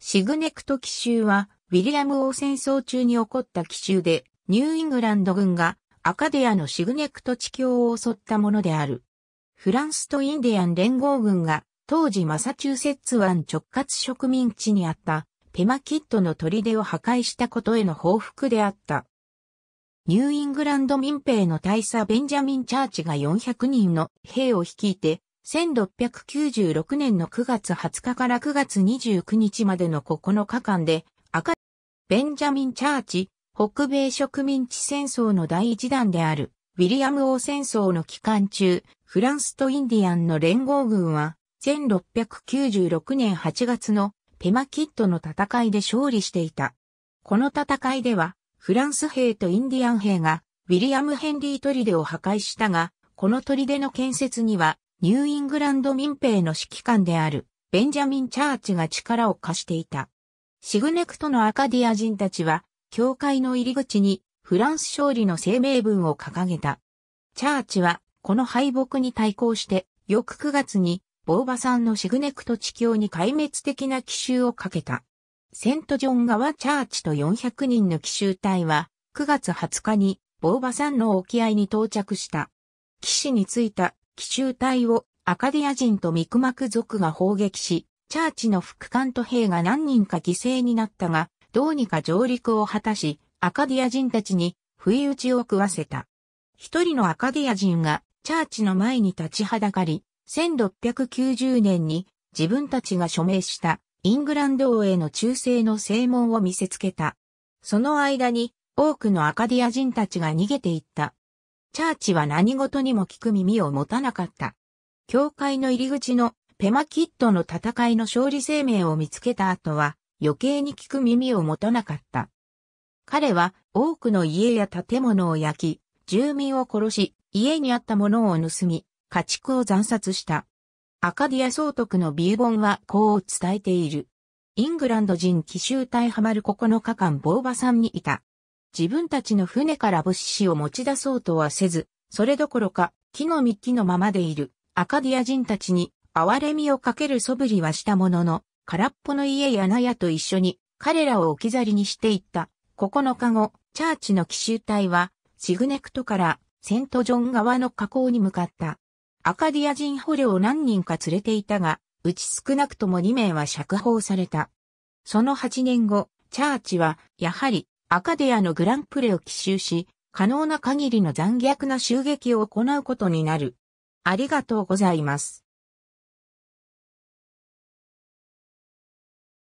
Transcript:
シグネクト奇襲は、ウィリアム王戦争中に起こった奇襲で、ニューイングランド軍がアカデアのシグネクト地境を襲ったものである。フランスとインディアン連合軍が、当時マサチューセッツ湾直轄植民地にあったペマキットの砦を破壊したことへの報復であった。ニューイングランド民兵の大佐ベンジャミン・チャーチが400人の兵を率いて1696年の9月20日から9月29日までの9日間で、赤、ベンジャミン・チャーチ、北米植民地戦争の第一弾である、ウィリアム王戦争の期間中、フランスとインディアンの連合軍は、1696年8月のペマキットの戦いで勝利していた。この戦いでは、フランス兵とインディアン兵が、ウィリアム・ヘンリートリデを破壊したが、この砦の建設にはニューイングランド民兵の指揮官であるベンジャミン・チャーチが力を貸していた。シグネクトのアカディア人たちは、教会の入り口にフランス勝利の声明文を掲げた。チャーチは、この敗北に対抗して、翌9月に、ボーバさんのシグネクト地境に壊滅的な奇襲をかけた。セントジョン川チャーチと400人の奇襲隊は、9月20日に、ボーバさんの沖合に到着した。騎士に着いた奇襲隊をアカディア人とミクマク族が砲撃し、チャーチの副官と兵が何人か犠牲になったが、どうにか上陸を果たし、アカディア人たちに不意打ちを食わせた。一人のアカディア人がチャーチの前に立ちはだかり、1690年に自分たちが署名したイングランド王への忠誠の正門を見せつけた。その間に多くのアカディア人たちが逃げていった。チャーチは何事にも聞く耳を持たなかった。教会の入り口のペマキットの戦いの勝利声明を見つけた後は余計に聞く耳を持たなかった。彼は多くの家や建物を焼き、住民を殺し、家にあったものを盗み、家畜を惨殺した。アカディア総督のビューボンはこう伝えている。イングランド人奇襲隊ハマる9日間ボーバさんにいた。自分たちの船から物資を持ち出そうとはせず、それどころか木の幹のままでいるアカディア人たちに哀れみをかける素振りはしたものの、空っぽの家や納屋と一緒に彼らを置き去りにしていった。9日後、チャーチの奇襲隊はシグネクトからセントジョン側の河口に向かった。アカディア人捕虜を何人か連れていたが、うち少なくとも2名は釈放された。その8年後、チャーチは、やはり、アカデアのグランプレを奇襲し、可能な限りの残虐な襲撃を行うことになる。ありがとうございます。